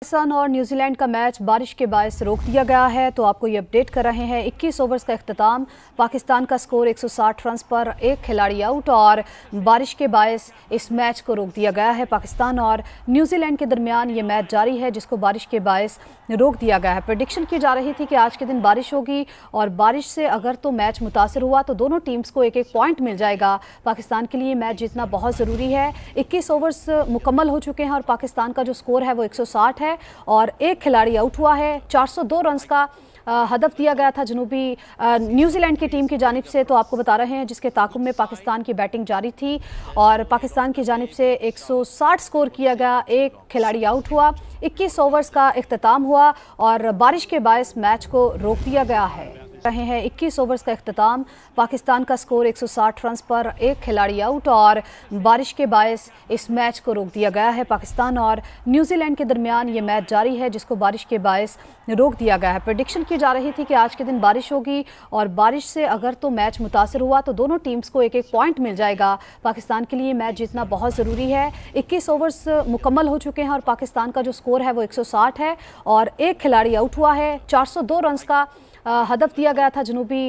पाकिस्तान और न्यूजीलैंड का मैच बारिश के बायस रोक दिया गया है तो आपको ये अपडेट कर रहे हैं 21 ओवर्स का अख्ताम पाकिस्तान का स्कोर 160 रन पर एक खिलाड़ी आउट और बारिश के बायस इस मैच को रोक दिया गया है पाकिस्तान और न्यूजीलैंड के दरमियान ये मैच जारी है जिसको बारिश के बायस रोक दिया गया है प्रडिक्शन की जा रही थी कि आज के दिन बारिश होगी और बारिश से अगर तो मैच मुतासर हुआ तो दोनों टीम्स को एक एक पॉइंट मिल जाएगा पाकिस्तान के लिए मैच जीतना बहुत ज़रूरी है इक्कीस ओवर्स मुकम्मल हो चुके हैं और पाकिस्तान का जो स्कोर है वो एक है है और एक खिलाड़ी आउट हुआ है 402 रन्स का हदफ दिया गया था जनूबी न्यूजीलैंड की टीम की जानब से तो आपको बता रहे हैं जिसके ताकुब में पाकिस्तान की बैटिंग जारी थी और पाकिस्तान की जानब से 160 स्कोर किया गया एक खिलाड़ी आउट हुआ 21 ओवर्स का अख्ताम हुआ और बारिश के बायस मैच को रोक दिया गया है रहे हैं 21 ओवर्स का अख्ताम पाकिस्तान का स्कोर 160 रन पर एक खिलाड़ी आउट और बारिश के बायस इस मैच को रोक दिया गया है पाकिस्तान और न्यूजीलैंड के दरमियान ये मैच जारी है जिसको बारिश के बायस रोक दिया गया है प्रडिक्शन की जा रही थी कि आज के दिन बारिश होगी और बारिश से अगर तो मैच मुतासर हुआ तो दोनों टीम्स को एक एक पॉइंट मिल जाएगा पाकिस्तान के लिए मैच जीतना बहुत ज़रूरी है इक्कीस ओवर्स मुकम्मल हो चुके हैं और पाकिस्तान का जो स्कोर है वो 160 है और एक खिलाड़ी आउट हुआ है 402 रन का हदफ दिया गया था जनूबी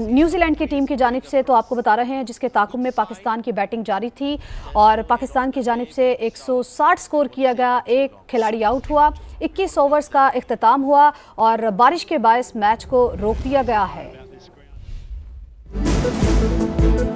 न्यूजीलैंड की टीम की जानब से तो आपको बता रहे हैं जिसके ताकुब में पाकिस्तान की बैटिंग जारी थी और पाकिस्तान की जानब से 160 स्कोर किया गया एक खिलाड़ी आउट हुआ 21 ओवर्स का अख्ताम हुआ और बारिश के बायस मैच को रोक दिया गया है